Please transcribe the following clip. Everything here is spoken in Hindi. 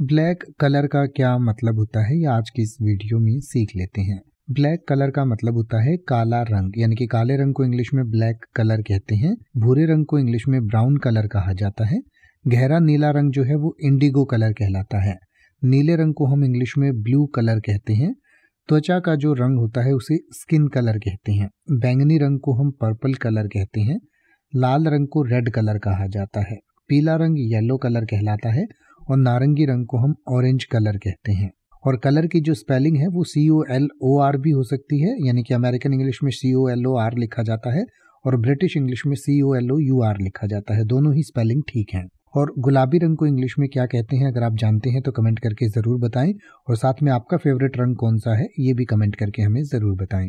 ब्लैक कलर का क्या मतलब होता है ये आज की इस वीडियो में सीख लेते हैं ब्लैक कलर का मतलब होता है काला रंग यानी कि काले रंग को इंग्लिश में ब्लैक कलर कहते हैं भूरे रंग को इंग्लिश में ब्राउन कलर कहा जाता है गहरा नीला रंग जो है वो इंडिगो कलर कहलाता है नीले रंग को हम इंग्लिश में ब्लू कलर कहते हैं त्वचा का जो रंग होता है उसे स्किन कलर कहते हैं बैंगनी रंग को हम पर्पल कलर कहते हैं लाल रंग को रेड कलर कहा जाता है पीला रंग येलो कलर कहलाता है और नारंगी रंग को हम ऑरेंज कलर कहते हैं और कलर की जो स्पेलिंग है वो सी ओ एल ओ आर भी हो सकती है यानी कि अमेरिकन इंग्लिश में C O L O R लिखा जाता है और ब्रिटिश इंग्लिश में C O L O U R लिखा जाता है दोनों ही स्पेलिंग ठीक हैं और गुलाबी रंग को इंग्लिश में क्या कहते हैं अगर आप जानते हैं तो कमेंट करके ज़रूर बताएं और साथ में आपका फेवरेट रंग कौन सा है ये भी कमेंट करके हमें ज़रूर बताएं